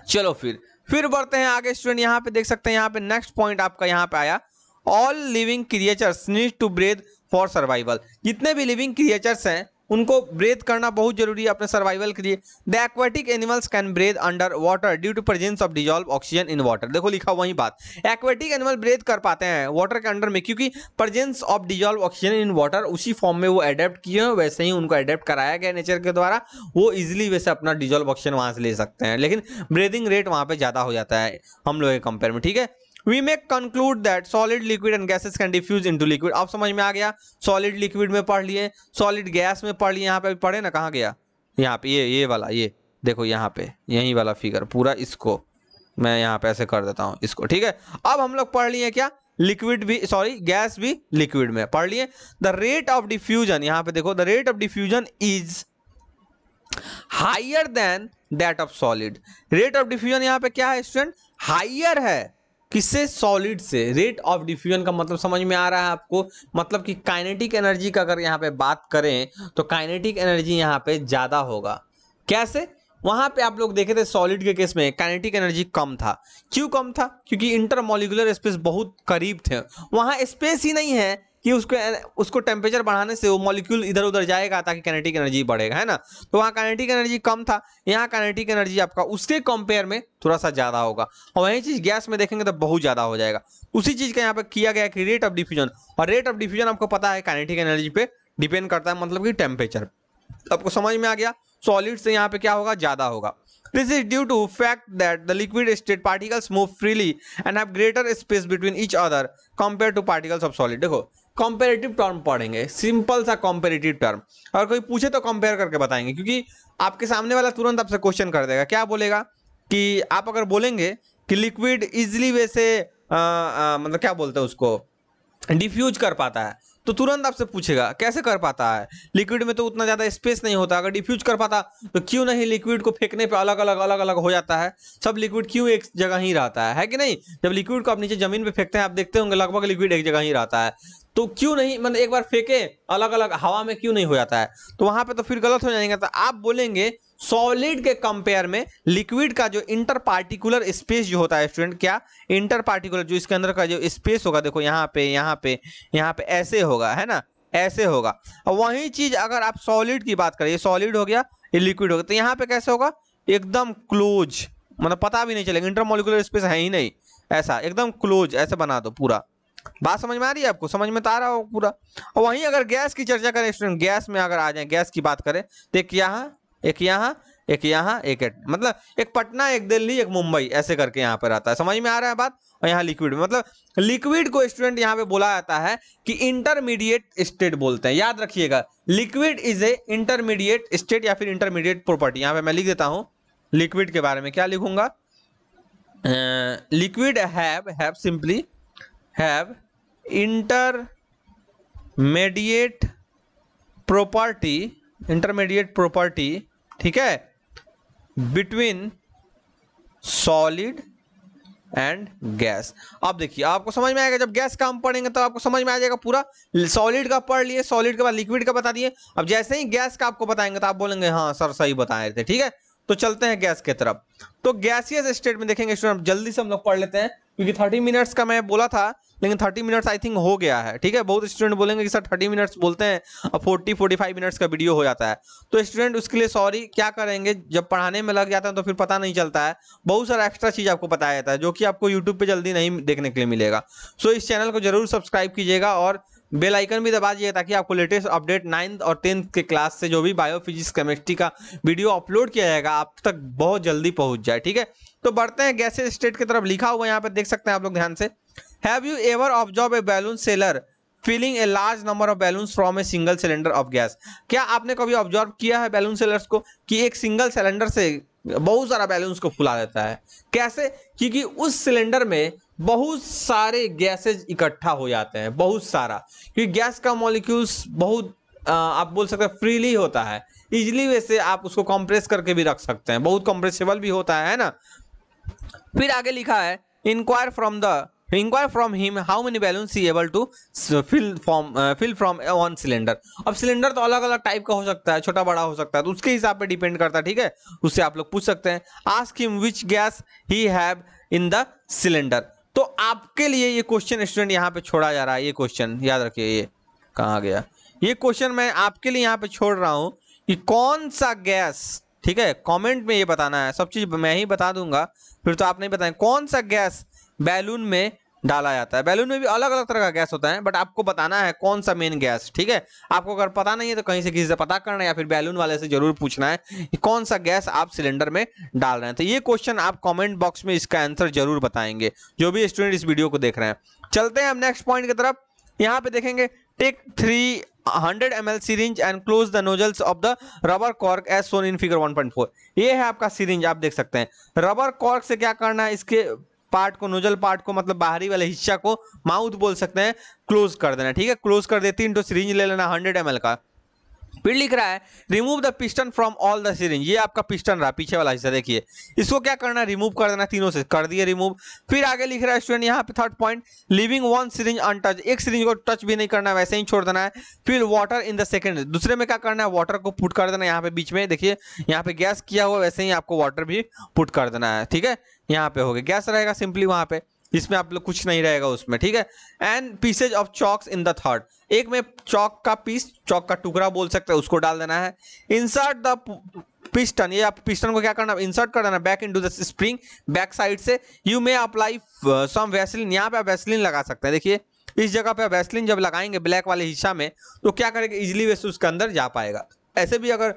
चलो फिर फिर बढ़ते हैं आगे स्टूडेंट यहाँ पे देख सकते हैं यहाँ पे नेक्स्ट पॉइंट आपका यहाँ पे आया all living creatures need to breathe for survival जितने भी लिविंग क्रिएचर्स हैं उनको ब्रेथ करना बहुत जरूरी है अपने सर्वाइवल के लिए the aquatic animals can breathe under water due to presence of dissolve oxygen in water देखो लिखा वही बात एक्वाटिक एनिमल ब्रेथ कर पाते हैं वाटर के अंडर में क्योंकि presence of dissolve oxygen in water उसी फॉर्म में वो एडेप्ट किए हैं वैसे ही उनको एडेप्ट कराया गया नेचर के द्वारा वो इजिली वैसे अपना डिजॉल्व ऑक्सीजन वहाँ से ले सकते हैं लेकिन ब्रीदिंग रेट वहाँ पर ज़्यादा हो जाता है हम लोग के कंपेयर में ठीक है we may conclude that solid liquid and gases can diffuse into liquid आप समझ में आ गया सॉलिड लिक्विड में पढ़ लिए सॉलिड गैस में पढ़ लिए यहाँ पे अभी पढ़े ना कहाँ गया यहाँ पे ये ये वाला ये देखो यहाँ पे यही वाला फिगर पूरा इसको मैं यहाँ पे ऐसे कर देता हूँ इसको ठीक है अब हम लोग पढ़ लिए क्या लिक्विड भी सॉरी गैस भी लिक्विड में पढ़ लिए द रेट ऑफ डिफ्यूजन यहाँ पे देखो the rate of diffusion is higher than that of solid rate of diffusion यहाँ पे क्या है स्टूडेंट हाइयर है किससे सॉलिड से रेट ऑफ डिफ्यूजन का मतलब समझ में आ रहा है आपको मतलब कि काइनेटिक एनर्जी का अगर यहाँ पे बात करें तो काइनेटिक एनर्जी यहाँ पे ज़्यादा होगा कैसे वहाँ पे आप लोग देखे थे सॉलिड के केस में काइनेटिक एनर्जी कम था क्यों कम था क्योंकि इंटरमोलिकुलर स्पेस बहुत करीब थे वहाँ स्पेस ही नहीं है कि उसको उसको टेम्परेचर बढ़ाने से वो मॉलिक्यूल इधर उधर जाएगा ताकि कैनेटिक एनर्जी बढ़ेगा है ना तो वहाँ कैनेटिक एनर्जी कम था यहाँ कैनेटिक एनर्जी आपका उसके कंपेयर में थोड़ा सा ज़्यादा होगा और वही चीज़ गैस में देखेंगे तो बहुत ज़्यादा हो जाएगा उसी चीज़ का यहाँ पर किया गया कि रेट ऑफ डिफ्यूजन और रेट ऑफ डिफ्यूजन आपको पता है कैनेटिक एनर्जी पे डिपेंड करता है मतलब कि टेम्परेचर आपको समझ में आ गया सॉलिड से यहाँ पे क्या होगा ज़्यादा होगा This is due to fact that the liquid state particles move freely and have greater space between each other compared to particles of solid. देखो कॉम्पेरेटिव टर्म पढ़ेंगे सिंपल सा कॉम्पेरेटिव टर्म अगर कोई पूछे तो कंपेयर करके बताएंगे क्योंकि आपके सामने वाला तुरंत आपसे क्वेश्चन कर देगा क्या बोलेगा कि आप अगर बोलेंगे कि लिक्विड इजिली वैसे मतलब क्या बोलते हैं उसको डिफ्यूज कर पाता है तो तुरंत आपसे पूछेगा कैसे कर पाता है लिक्विड में तो उतना ज़्यादा स्पेस नहीं होता अगर डिफ्यूज कर पाता तो क्यों नहीं लिक्विड को फेंकने पे अलग अलग अलग अलग हो जाता है सब लिक्विड क्यों एक जगह ही रहता है है कि नहीं जब लिक्विड को आप नीचे जमीन पे फेंकते हैं आप देखते होंगे लगभग लिक्विड एक जगह ही रहता है तो क्यों नहीं मतलब एक बार फेंके अलग अलग हवा में क्यों नहीं हो जाता है तो वहां पे तो फिर गलत हो जाएगा तो आप बोलेंगे सॉलिड के कंपेयर में लिक्विड का जो इंटर पार्टिकुलर स्पेस जो होता है स्टूडेंट क्या इंटर पार्टिकुलर जो इसके अंदर का जो स्पेस होगा देखो यहाँ पे यहाँ पे यहाँ पे ऐसे होगा है ना ऐसे होगा और वही चीज अगर आप सॉलिड की बात करें ये सॉलिड हो गया ये लिक्विड हो गया तो यहाँ पे कैसे होगा एकदम क्लोज मतलब पता भी नहीं चलेगा इंटरमोलिकुलर स्पेस है ही नहीं ऐसा एकदम क्लोज ऐसे बना दो पूरा बात समझ में आ रही है आपको समझ में तो आ रहा हो पूरा और वहीं अगर गैस की चर्चा करें स्टूडेंट गैस में अगर आ जाए गैस की बात करें तो एक यहाँ एक यहाँ एक यहाँ एक मतलब एक पटना एक दिल्ली एक मुंबई ऐसे करके यहाँ पर आता है समझ में आ रहा है बात और यहाँ लिक्विड मतलब लिक्विड को स्टूडेंट यहाँ पे बोला जाता है कि इंटरमीडिएट स्टेट बोलते हैं याद रखिएगा liquid is a intermediate state या फिर इंटरमीडिएट प्रॉपर्टी यहाँ पे मैं लिख देता हूँ लिक्विड के बारे में क्या लिखूंगा liquid have have simply intermediate property intermediate property ठीक है बिटवीन सॉलिड एंड गैस अब देखिए आपको समझ में आएगा जब गैस का हम पढ़ेंगे तो आपको समझ में आ जाएगा पूरा सॉलिड का पढ़ लिए सॉलिड के बाद लिक्विड का बता दिए अब जैसे ही गैस का आपको बताएंगे तो आप बोलेंगे हाँ सर सही बताए थे ठीक है तो चलते हैं गैस की तरफ तो गैसियस स्टेट में देखेंगे स्टूडेंट जल्दी से हम लोग पढ़ लेते हैं क्योंकि थर्टी मिनट्स का मैं बोला था लेकिन थर्टी मिनट्स आई थिंक हो गया है ठीक है बहुत स्टूडेंट बोलेंगे कि सर थर्टी मिनट्स बोलते हैं और फोर्टी फोर्टी फाइव मिनट्स का वीडियो हो जाता है तो स्टूडेंट उसके लिए सॉरी क्या करेंगे जब पढ़ाने में लग जाते हैं तो फिर पता नहीं चलता है बहुत सारा एक्स्ट्रा चीज़ आपको बताया जाता है जो कि आपको यूट्यूब पर जल्दी नहीं देखने के लिए मिलेगा सो इस चैनल को जरूर सब्सक्राइब कीजिएगा और बेल आइकन भी दबा दिए ताकि आपको लेटेस्ट अपडेट नाइन्थ और टेंथ के क्लास से जो भी बायोफिजिक्स केमिस्ट्री का वीडियो अपलोड किया जाएगा आप तक बहुत जल्दी पहुंच जाए ठीक है तो बढ़ते हैं गैसेज स्टेट की तरफ लिखा हुआ यहाँ पर देख सकते हैं आप लोग ध्यान से have you ever observe a balloon seller filling a large number of balloon from a single cylinder of gas क्या आपने कभी ऑब्जॉर्व किया है बैलून सेलर्स को कि एक सिंगल सिलेंडर से बहुत सारा बैलून्स को फुला देता है कैसे क्योंकि उस सिलेंडर में बहुत सारे गैसेज इकट्ठा हो जाते हैं बहुत सारा क्योंकि गैस का मॉलिक्यूल्स बहुत आप बोल सकते हैं फ्रीली होता है इजिली वैसे आप उसको कंप्रेस करके भी रख सकते हैं बहुत कंप्रेसिबल भी होता है ना फिर आगे लिखा है inquire from the inquire from him how many balloon see able to fill from fill from one cylinder अब सिलेंडर तो अलग अलग टाइप का हो सकता है छोटा बड़ा हो सकता है तो उसके हिसाब पे डिपेंड करता है ठीक है उससे आप लोग पूछ सकते हैं ask him which gas he have in the cylinder तो आपके लिए ये क्वेश्चन स्टूडेंट यहाँ पे छोड़ा जा रहा है ये क्वेश्चन याद रखिए ये कहाँ गया ये क्वेश्चन मैं आपके लिए यहाँ पे छोड़ रहा हूँ कि कौन सा गैस ठीक है कमेंट में ये बताना है सब चीज़ मैं ही बता दूंगा फिर तो आप नहीं बताएं कौन सा गैस बैलून में डाला जाता है बैलून में भी अलग अलग तरह का गैस होता है बट आपको बताना है कौन सा मेन गैस ठीक है आपको अगर पता नहीं है तो कहीं से किसी से पता करना है या फिर बैलून वाले से जरूर पूछना है कि कौन सा गैस आप सिलेंडर में डाल रहे हैं तो ये क्वेश्चन आप कमेंट बॉक्स में इसका आंसर जरूर बताएंगे जो भी स्टूडेंट इस वीडियो को देख रहे हैं चलते हैं हम नेक्स्ट पॉइंट की तरफ यहाँ पे देखेंगे take three 100 ml syringe and close the nozzles of the rubber cork as shown in figure one ये है आपका सीरेंज आप देख सकते हैं रबर कॉर्क से क्या करना है इसके पार्ट को नोजल पार्ट को मतलब बाहरी वाले हिस्सा को माउथ बोल सकते हैं क्लोज कर देना ठीक है क्लोज कर दे तीन टो सिरिंज ले लेना हंड्रेड एम का फिर लिख रहा है remove the piston from all the syringe ये आपका पिस्टन रहा पीछे वाला हिस्सा देखिए इसको क्या करना है रिमूव कर देना तीनों से कर दिए रिमूव फिर आगे लिख रहा है स्टूडेंट यहाँ पे third point leaving one syringe untouch एक सीरिंज को टच भी नहीं करना है वैसे ही छोड़ देना है फिर वाटर इन द सेकेंड दूसरे में क्या करना है वाटर को पुट कर देना है यहाँ पे बीच में देखिए यहाँ पे गैस किया हुआ वैसे ही आपको वाटर भी पुट कर देना है ठीक है यहाँ पे हो गया गैस रहेगा सिंपली वहाँ पे इसमें आप लोग कुछ नहीं रहेगा उसमें ठीक है and pieces of chalks in the third एक में चौक का पीस चौक का टुकड़ा बोल सकते हैं उसको डाल देना है इंसर्ट द पिस्टन ये आप पिस्टन को क्या करना इंसर्ट कर देना back into the spring back side से you may apply some Vaseline यहाँ पे आप वैसलिन लगा सकते हैं देखिए इस जगह पे वैसलिन जब लगाएंगे ब्लैक वाले हिस्सा में तो क्या करेगा इजिली वैसे उसके अंदर जा पाएगा ऐसे भी अगर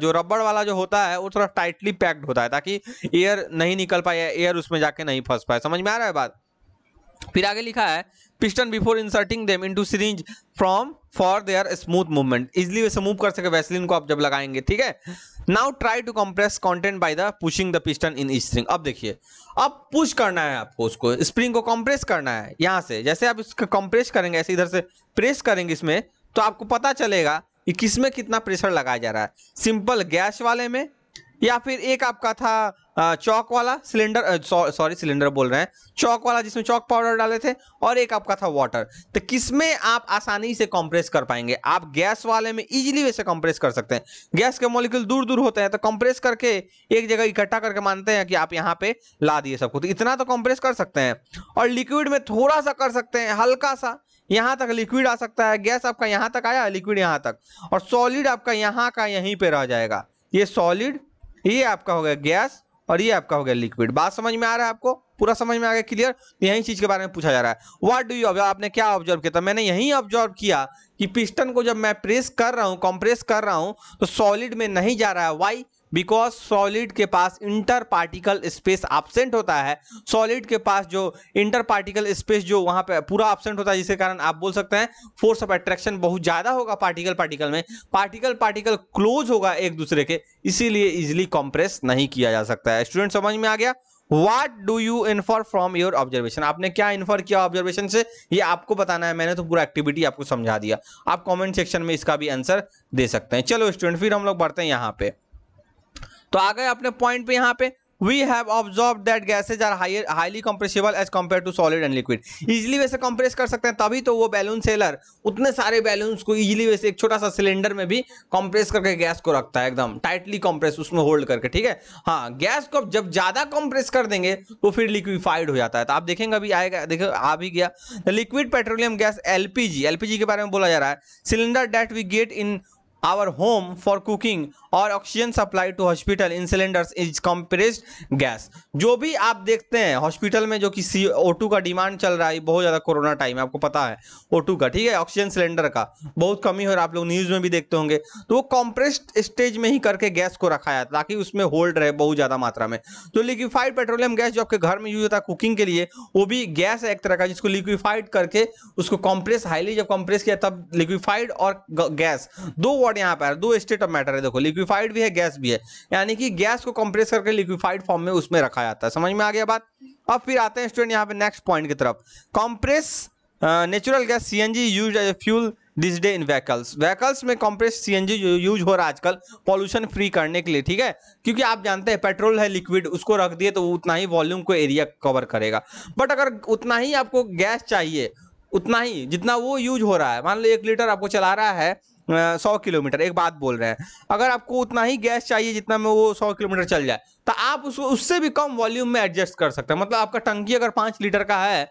जो रबड़ वाला जो होता है वो थोड़ा टाइटली पैक्ड होता है ताकि एयर नहीं निकल पाए एयर उसमें जाके नहीं फंस पाए समझ में आ रहा है बात फिर आगे लिखा है piston before inserting them into syringe from for their smooth movement easily वैसे मूव कर सके वैसलिन को आप जब लगाएंगे ठीक है now try to compress content by the pushing the piston in string अब देखिए अब पुश करना है आपको उसको स्प्रिंग को कंप्रेस करना है यहाँ से जैसे आप इसको कंप्रेस करेंगे ऐसे इधर से प्रेस करेंगे इसमें तो आपको पता चलेगा किस में कितना प्रेशर लगाया जा रहा है सिंपल गैस वाले में या फिर एक आपका था चौक वाला सिलेंडर सॉरी सिलेंडर बोल रहे हैं चौक वाला जिसमें चौक पाउडर डाले थे और एक आपका था वाटर तो किसमें आप आसानी से कंप्रेस कर पाएंगे आप गैस वाले में इजीली वैसे कंप्रेस कर सकते हैं गैस के मॉलिक्यूल दूर दूर होते हैं तो कंप्रेस करके एक जगह इकट्ठा करके मानते हैं कि आप यहाँ पे ला दिए सबको तो इतना तो कंप्रेस कर सकते हैं और लिक्विड में थोड़ा सा कर सकते हैं हल्का सा यहां तक लिक्विड आ सकता है गैस आपका यहां तक आया लिक्विड यहां तक और सॉलिड आपका यहाँ का यहीं पे रह जाएगा ये सॉलिड ये आपका हो गया गैस और ये आपका हो गया लिक्विड बात समझ में आ रहा है आपको पूरा समझ में आ गया क्लियर यही चीज के बारे में पूछा जा रहा है व्हाट डू यू ऑब्जर्व आपने क्या ऑब्जर्व किया था तो मैंने यही ऑब्जर्व किया कि पिस्टन को जब मैं प्रेस कर रहा हूँ कंप्रेस कर रहा हूं तो सॉलिड में नहीं जा रहा है वाई बिकॉज सॉलिड के पास इंटर पार्टिकल स्पेस एबसेंट होता है सॉलिड के पास जो इंटर पार्टिकल स्पेस जो वहाँ पे पूरा एबसेंट होता है जिसके कारण आप बोल सकते हैं फोर्स ऑफ अट्रैक्शन बहुत ज़्यादा होगा पार्टिकल पार्टिकल में पार्टिकल पार्टिकल क्लोज होगा एक दूसरे के इसीलिए इजिली कॉम्प्रेस नहीं किया जा सकता है स्टूडेंट समझ में आ गया what do you infer from your observation आपने क्या इन्फर किया ऑब्जर्वेशन से ये आपको बताना है मैंने तो पूरा एक्टिविटी आपको समझा दिया आप कॉमेंट सेक्शन में इसका भी आंसर दे सकते हैं चलो स्टूडेंट फिर हम लोग बढ़ते हैं यहाँ पे तो आ गए अपने पॉइंट पे यहाँ पे we have observe that gases are high highly compressible as compare to solid and liquid easily वैसे कंप्रेस कर सकते हैं तभी तो वो बैलून सेलर उतने सारे बैलून्स को इजिली वैसे एक छोटा सा सिलेंडर में भी कंप्रेस करके गैस को रखता है एकदम टाइटली कंप्रेस उसमें होल्ड करके ठीक है हाँ गैस को जब ज़्यादा कंप्रेस कर देंगे तो फिर लिक्विफाइड हो जाता है तो आप देखेंगे अभी आएगा देखो आ भी गया liquid petroleum gas L P के बारे में बोला जा रहा है cylinder that we get in our home for cooking और oxygen supply to hospital in cylinders is compressed gas जो भी आप देखते हैं हॉस्पिटल में जो कि सी का डिमांड चल रहा है बहुत ज़्यादा कोरोना टाइम है आपको पता है ओ का ठीक है ऑक्सीजन सिलेंडर का बहुत कमी हो रहा आप लोग न्यूज़ में भी देखते होंगे तो वो कंप्रेस्ड स्टेज में ही करके गैस को रखा है ताकि उसमें होल्ड रहे बहुत ज़्यादा मात्रा में तो लिक्विफाइड पेट्रोलियम गैस जो आपके घर में यूज होता है कुकिंग के लिए वो भी गैस है एक तरह का जिसको लिक्विफाइड करके उसको कॉम्प्रेस हाईली जब कॉम्प्रेस किया तब लिक्विफाइड और गैस दो और यहाँ पर दो स्टेट ऑफ मैटर है देखो लिक्विफाइड भी है गैस भी है यानी कि गैस को कंप्रेस करके लिक्विफाइड फॉर्म में उसमें रखा जाता है समझ में आ गया बात अब फिर आते हैं स्टूडेंट यहाँ पे नेक्स्ट पॉइंट की तरफ compress natural gas C N G use as a fuel this day in vehicles vehicles में कॉम्प्रेस कंप्रेस सीएनजी यूज हो रहा है आजकल पॉल्यूशन फ्री करने के लिए ठीक है क्योंकि आप जानते हैं पेट्रोल है लिक्विड उसको रख दिए तो उतना ही वॉल्यूम को एरिया कवर करेगा बट अगर उतना ही आपको गैस चाहिए उतना ही जितना वो यूज हो रहा है मान लो एक लीटर आपको चला रहा है सौ किलोमीटर एक बात बोल रहे हैं अगर आपको उतना ही गैस चाहिए जितना में वो सौ किलोमीटर चल जाए तो आप उसको उससे भी कम वॉल्यूम में एडजस्ट कर सकते हैं मतलब आपका टंकी अगर पाँच लीटर का है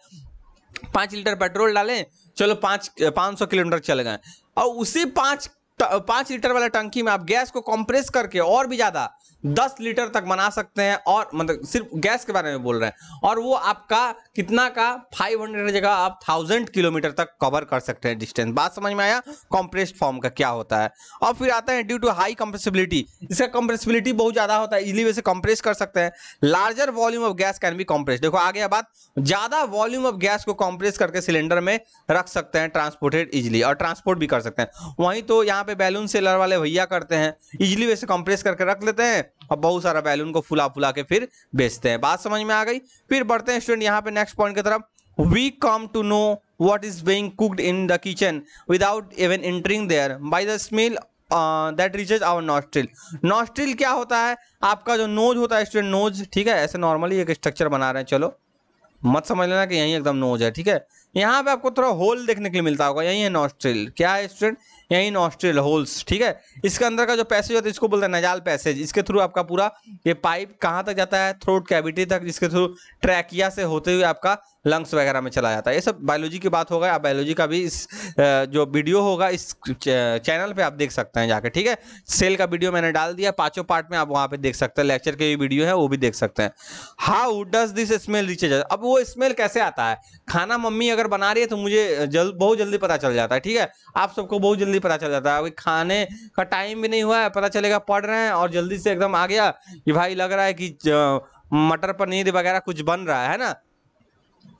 पाँच लीटर पेट्रोल डालें चलो पाँच पाँच सौ किलोमीटर चल गए और उसी पाँच पाँच लीटर वाला टंकी में आप गैस को कंप्रेस करके और भी ज़्यादा दस लीटर तक बना सकते हैं और मतलब सिर्फ गैस के बारे में बोल रहे हैं और वो आपका कितना का 500 जगह आप थाउजेंड किलोमीटर तक कवर कर सकते हैं डिस्टेंस बात समझ में आया कंप्रेस्ड फॉर्म का क्या होता है और फिर आता है ड्यू टू हाई कंप्रेसिबिलिटी इसका कंप्रेसिबिलिटी बहुत ज़्यादा होता है इजिली वैसे कंप्रेस कर सकते हैं larger volume of gas can be compress देखो आगे बात ज़्यादा वॉल्यूम ऑफ गैस को कॉम्प्रेस करके सिलेंडर में रख सकते हैं ट्रांसपोर्टेड इजिली और ट्रांसपोर्ट भी कर सकते हैं वहीं तो यहाँ पे बैलून सेलर वाले भैया करते हैं इजिली वैसे कंप्रेस करके रख लेते हैं और बहुत सारा बैलून को फुला फुला के फिर बेचते हैं बात समझ में आ गई फिर बढ़ते हैं स्टूडेंट यहाँ पे नेक्स्ट पॉइंट की तरफ we come to know what is being cooked in the kitchen without even entering there by the smell that reaches our nostril nostril क्या होता है आपका जो नोज होता है स्टूडेंट नोज ठीक है ऐसे नॉर्मली एक स्ट्रक्चर बना रहे हैं चलो मत समझ लेना कि यहीं एकदम नोज है ठीक है यहाँ पे आपको थोड़ा होल देखने के लिए मिलता होगा यही है नॉस्ट्रिल क्या है स्टूडेंट या इन ऑस्ट्रेल होल्स ठीक है इसके अंदर का जो पैसेज होता है इसको बोलते हैं नजाल पैसेज इसके थ्रू आपका पूरा ये पाइप कहाँ तक जाता है थ्रोट कैविटी तक जिसके थ्रू ट्रैकिया से होते हुए आपका लंग्स वगैरह में चला जाता है ये सब बायोलॉजी की बात होगा आप बायोलॉजी का भी इस जो वीडियो होगा इस चैनल पे आप देख सकते हैं जाके ठीक है सेल का वीडियो मैंने डाल दिया पांचों पार्ट में आप वहाँ पे देख सकते हैं लेक्चर के वीडियो है वो भी देख सकते हैं how does this smell reaches अब वो स्मेल कैसे आता है खाना मम्मी अगर बना रही है तो मुझे जल्द बहुत जल्दी पता चल जाता है ठीक है आप सबको बहुत जल्दी जल्दी पता चल जाता है अभी खाने का टाइम भी नहीं हुआ है पता चलेगा पढ़ रहे हैं और जल्दी से एकदम आ गया कि भाई लग रहा है कि मटर पनीर वगैरह कुछ बन रहा है ना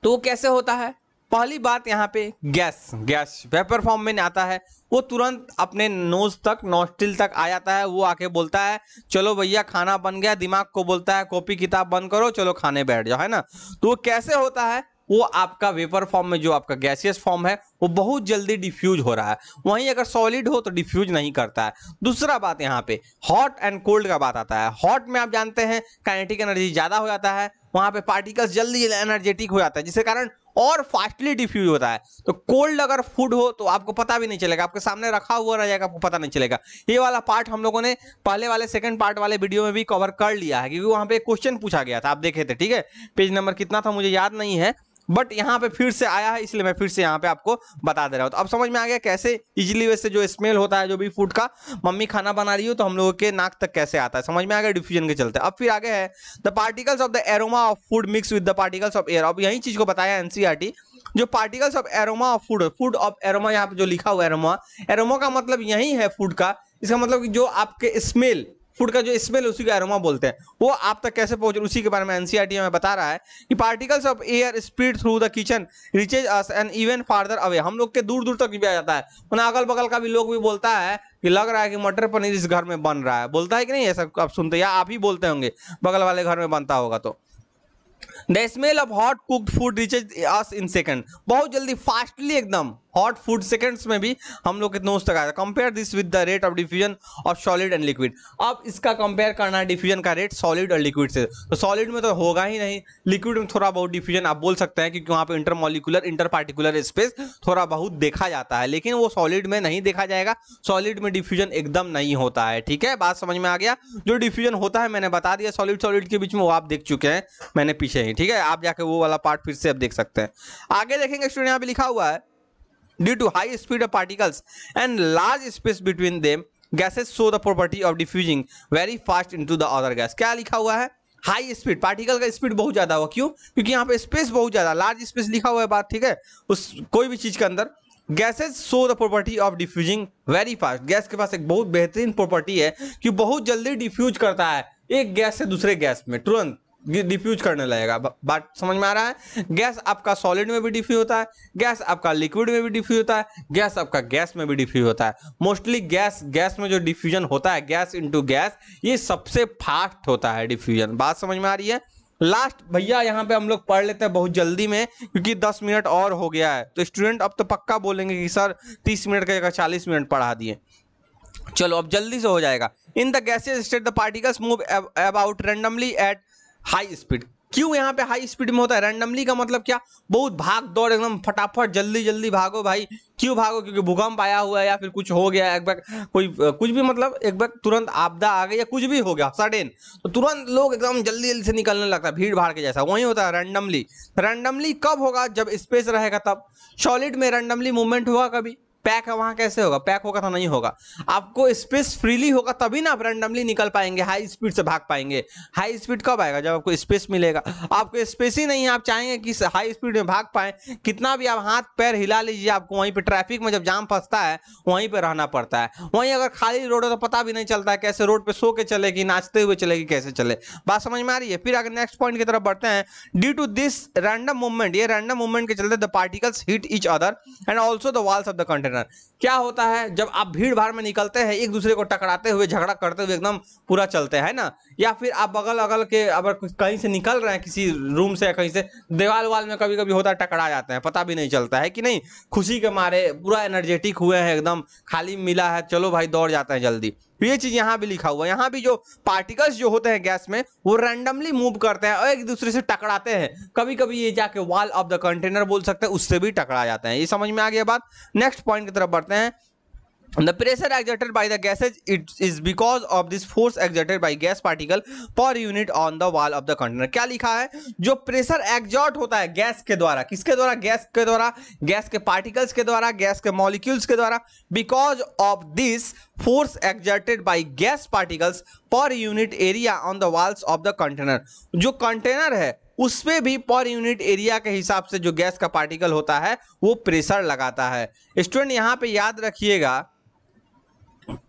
तो कैसे होता है पहली बात यहाँ पे गैस गैस वेपर फॉर्म में आता है वो तुरंत अपने नोज तक नोस्टिल तक आ जाता है वो आके बोलता है चलो भैया खाना बन गया दिमाग को बोलता है कॉपी किताब बंद करो चलो खाने बैठ जाओ है ना तो वो कैसे होता है वो आपका वेपर फॉर्म में जो आपका गैसियस फॉर्म है वो बहुत जल्दी डिफ्यूज हो रहा है वहीं अगर सॉलिड हो तो डिफ्यूज नहीं करता है दूसरा बात यहाँ पे हॉट एंड कोल्ड का बात आता है हॉट में आप जानते हैं काइनेटिक एनर्जी ज़्यादा हो जाता है वहाँ पे पार्टिकल्स जल्दी एनर्जेटिक हो जाता है जिसके कारण और फास्टली डिफ्यूज होता है तो कोल्ड अगर फूड हो तो आपको पता भी नहीं चलेगा आपके सामने रखा हुआ रह जाएगा आपको पता नहीं चलेगा ये वाला पार्ट हम लोगों ने पहले वाले सेकंड पार्ट वाले वीडियो में भी कवर कर लिया है क्योंकि वहाँ पे क्वेश्चन पूछा गया था आप देखे थे ठीक है पेज नंबर कितना था मुझे याद नहीं है बट यहाँ पे फिर से आया है इसलिए मैं फिर से यहाँ पे आपको बता दे रहा हूँ तो अब समझ में आ गया कैसे इजिली वैसे जो स्मेल होता है जो भी फूड का मम्मी खाना बना रही हो तो हम लोगों के नाक तक कैसे आता है समझ में आ गया डिफ्यूजन के चलते अब फिर आगे है the particles of the aroma of food mix with the particles of air अब यही चीज को बताया एनसीआर e जो particles of aroma of food food of aroma यहाँ पे जो लिखा हुआ एरोमा एरोमा का मतलब यही है फूड का इसका मतलब कि जो आपके स्मेल फूड का जो स्मेल उसी को एरोमा बोलते हैं वो आप तक कैसे पहुंच उसी के बारे में एनसीआरटी e में बता रहा है कि particles of air speed through the kitchen reaches us and even farther away हम लोग के दूर दूर तक भी आ जाता है मतलब अगल बगल का भी लोग भी बोलता है कि लग रहा है कि मटर पनीर इस घर में बन रहा है बोलता है कि नहीं ऐसा आप सुनते या आप ही बोलते होंगे बगल वाले घर में बनता होगा तो the smell of hot cooked food reaches us in second बहुत जल्दी फास्टली एकदम हॉट फूड सेकेंड्स में भी हम लोग कितना उस तक आया compare this with the rate of diffusion of solid and liquid अब इसका कंपेयर करना है डिफ्यूजन का रेट सॉलिड और लिक्विड से तो सॉलिड में तो होगा ही नहीं लिक्विड में थोड़ा बहुत डिफ्यूजन आप बोल सकते हैं क्योंकि वहाँ पर इंटरमोलिकुलर इंटर पार्टिकुलर स्पेस थोड़ा बहुत देखा जाता है लेकिन वो सॉलिड में नहीं देखा जाएगा सॉलिड में डिफ्यूजन एकदम नहीं होता है ठीक है बात समझ में आ गया जो डिफ्यूजन होता है मैंने बता दिया सॉलिड सॉलिड के बीच में वो आप देख चुके हैं मैंने पीछे ही ठीक है आप जाके वो वाला पार्ट फिर से आप देख सकते हैं आगे देखेंगे स्टूडेंट यहाँ पे लिखा हुआ है due to high speed of particles and large space between them gases show the property of diffusing very fast into the other gas क्या लिखा हुआ है हाई स्पीड पार्टिकल का स्पीड बहुत ज़्यादा हुआ क्यों क्योंकि यहाँ पे स्पेस बहुत ज़्यादा लार्ज स्पेस लिखा हुआ है बात ठीक है उस कोई भी चीज़ के अंदर gases show the property of diffusing very fast gas के पास एक बहुत बेहतरीन प्रॉपर्टी है कि बहुत जल्दी डिफ्यूज करता है एक गैस से दूसरे गैस में तुरंत डिफ्यूज करने लगेगा बात समझ में आ रहा है गैस आपका सॉलिड में भी डिफ्यूज होता है गैस आपका लिक्विड में भी डिफ्यूज होता है गैस आपका गैस में भी डिफ्यूज होता है मोस्टली गैस गैस में जो डिफ्यूजन होता है गैस इंटू गैस ये सबसे फास्ट होता है डिफ्यूजन बात समझ में आ रही है लास्ट भैया यहाँ पे हम लोग पढ़ लेते हैं बहुत जल्दी में क्योंकि 10 मिनट और हो गया है तो स्टूडेंट अब तो पक्का बोलेंगे कि सर 30 मिनट का जगह 40 मिनट पढ़ा दिए चलो अब जल्दी से हो जाएगा in the gases state the particles move about randomly at high speed क्यों यहाँ पे हाई स्पीड में होता है रैंडमली का मतलब क्या बहुत भाग दौड़ एकदम फटाफट जल्दी जल्दी भागो भाई क्यों भागो क्योंकि भूकंप आया हुआ है या फिर कुछ हो गया एक बार कोई कुछ भी मतलब एक बार तुरंत आपदा आ गई या कुछ भी हो गया सडन तो तुरंत लोग एकदम जल्दी जल्दी से निकलने लगता है भीड़ भाड़ के जैसा वही होता है रैंडमली रैंडमली कब होगा जब स्पेस रहेगा तब सॉलिड में रैंडमली मूवमेंट हुआ कभी पैक है वहां कैसे होगा पैक होगा तो नहीं होगा आपको स्पेस फ्रीली होगा तभी ना आप रैंडमली निकल पाएंगे हाई स्पीड से भाग पाएंगे हाई स्पीड कब आएगा जब आपको स्पेस मिलेगा आपको स्पेस ही नहीं है आप चाहेंगे कि हाई स्पीड में भाग पाए कितना भी आप हाथ पैर हिला लीजिए आपको वहीं पर ट्रैफिक में जब जाम फंसता है वहीं पर रहना पड़ता है वहीं अगर खाली रोड है तो पता भी नहीं चलता है कैसे रोड पर सो के चलेगी नाचते हुए चलेगी कैसे चले बात समझ में आ रही है फिर अगर नेक्स्ट पॉइंट की तरफ बढ़ते हैं due to this random movement ये रैंडम मूवमेंट के चलते the particles hit each other and also the walls of the country टकराना क्या होता है जब आप भीड़ भाड़ में निकलते हैं एक दूसरे को टकराते हुए झगड़ा करते हुए एकदम पूरा चलते हैं ना या फिर आप बगल अगल के अगर कहीं से निकल रहे हैं किसी रूम से या कहीं से दीवार वाल में कभी कभी होता है टकरा जाते हैं पता भी नहीं चलता है कि नहीं खुशी के मारे पूरा एनर्जेटिक हुए हैं एकदम खाली मिला है चलो भाई दौड़ जाते हैं जल्दी तो ये चीज यहाँ भी लिखा हुआ है यहाँ भी जो पार्टिकल्स जो होते हैं गैस में वो रैंडमली मूव करते हैं और एक दूसरे से टकराते हैं कभी कभी ये जाके वॉल ऑफ द कंटेनर बोल सकते हैं उससे भी टकरा जाते हैं ये समझ में आ गया बात नेक्स्ट पॉइंट की तरफ बढ़ते हैं the pressure exerted by the gases it is because of this force exerted by gas particle per unit on the wall of the container क्या लिखा है जो प्रेशर एग्जॉर्ट होता है गैस के द्वारा किसके द्वारा गैस के द्वारा गैस के पार्टिकल्स के द्वारा गैस के मॉलिक्यूल्स के द्वारा because of this force exerted by gas particles per unit area on the walls of the container जो कंटेनर है उस पर भी पर यूनिट एरिया के हिसाब से जो गैस का पार्टिकल होता है वो प्रेशर लगाता है स्टूडेंट यहाँ पे याद रखिएगा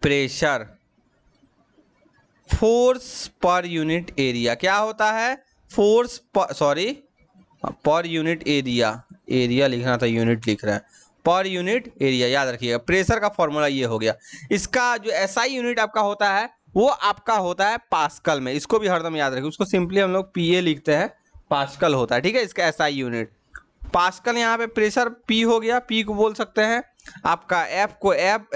pressure force per unit area क्या होता है force sorry per unit area area लिखना था यूनिट लिख रहा है पर यूनिट एरिया याद रखिएगा प्रेशर का फॉर्मूला ये हो गया इसका जो एसआई यूनिट आपका होता है वो आपका होता है पास्कल में इसको भी हरदम याद रखिए उसको सिंपली हम लोग पीए लिखते हैं पास्कल होता है ठीक है इसका एसआई यूनिट पास्कल यहाँ पे प्रेशर पी हो गया पी को बोल सकते हैं आपका एफ को एफ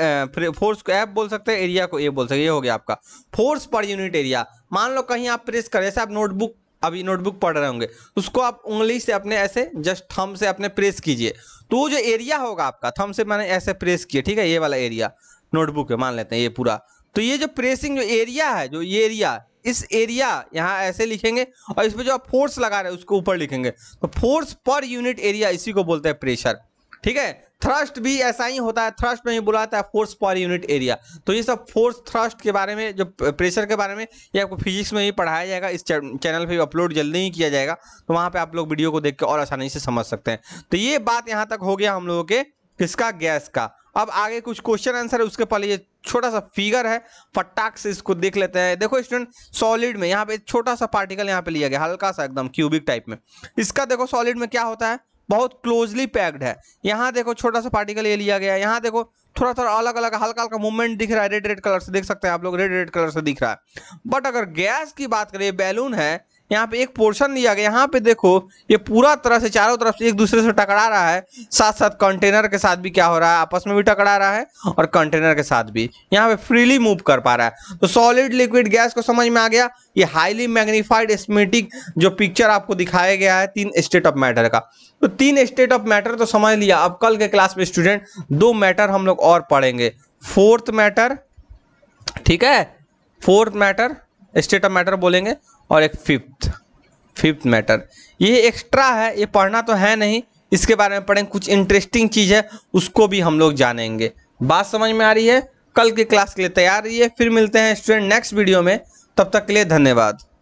फोर्स को एफ बोल सकते हैं एरिया को ए बोल सकते हैं ये हो गया आपका फोर्स पर यूनिट एरिया मान लो कहीं आप प्रेस करें जैसे आप नोटबुक अभी नोटबुक पढ़ रहे होंगे उसको आप उंगली से अपने ऐसे जस्ट थम से अपने प्रेस कीजिए तो जो एरिया होगा आपका थम से मैंने ऐसे प्रेस किया ठीक है ये वाला एरिया नोटबुक है मान लेते हैं ये पूरा तो ये जो प्रेसिंग जो एरिया है जो ये एरिया इस एरिया यहाँ ऐसे लिखेंगे और इसमें जो आप फोर्स लगा रहे हैं उसको ऊपर लिखेंगे तो फोर्स पर यूनिट एरिया इसी को बोलते हैं प्रेशर ठीक है थ्रस्ट भी ऐसा ही होता है थ्रस्ट में ही बुलाता है फोर्स पर यूनिट एरिया तो ये सब फोर्स थ्रस्ट के बारे में जो प्रेशर के बारे में ये आपको फिजिक्स में ही पढ़ाया जाएगा इस चैनल पे अपलोड जल्दी ही किया जाएगा तो वहाँ पे आप लोग वीडियो को देख के और आसानी से समझ सकते हैं तो ये बात यहाँ तक हो गया हम लोगों के किसका गैस का अब आगे कुछ क्वेश्चन आंसर है उसके पहले ये छोटा सा फिगर है फटाक से इसको देख लेते हैं देखो स्टूडेंट सॉलिड में यहाँ पे छोटा सा पार्टिकल यहाँ पे लिया गया हल्का सा एकदम क्यूबिक टाइप में इसका देखो सॉलिड में क्या होता है बहुत क्लोजली पैक्ड है यहाँ देखो छोटा सा पार्टिकल ये लिया गया यहाँ देखो थोड़ा थोड़ा अलग अलग हल्का हल्का मूवमेंट दिख रहा है रेड रेड कलर से देख सकते हैं आप लोग रेड रेड कलर से दिख रहा है बट अगर गैस की बात करें बैलून है यहाँ पे एक पोर्शन दिया गया यहाँ पे देखो ये पूरा तरह से चारों तरफ से एक दूसरे से टकरा रहा है साथ साथ कंटेनर के साथ भी क्या हो रहा है आपस में भी टकरा रहा है और कंटेनर के साथ भी यहाँ पे फ्रीली मूव कर पा रहा है तो सॉलिड लिक्विड गैस को समझ में आ गया ये हाईली मैग्निफाइड स्मेटिक जो पिक्चर आपको दिखाया गया है तीन स्टेट ऑफ मैटर का तो तीन स्टेट ऑफ मैटर तो समझ लिया अब कल के क्लास में स्टूडेंट दो मैटर हम लोग और पढ़ेंगे फोर्थ मैटर ठीक है fourth matter state of matter बोलेंगे और एक फिफ्थ फिफ्थ मैटर ये एक्स्ट्रा है ये पढ़ना तो है नहीं इसके बारे में पढ़ेंगे कुछ इंटरेस्टिंग चीज़ है उसको भी हम लोग जानेंगे बात समझ में आ रही है कल के क्लास के लिए तैयार रहिए फिर मिलते हैं स्टूडेंट नेक्स्ट वीडियो में तब तक के लिए धन्यवाद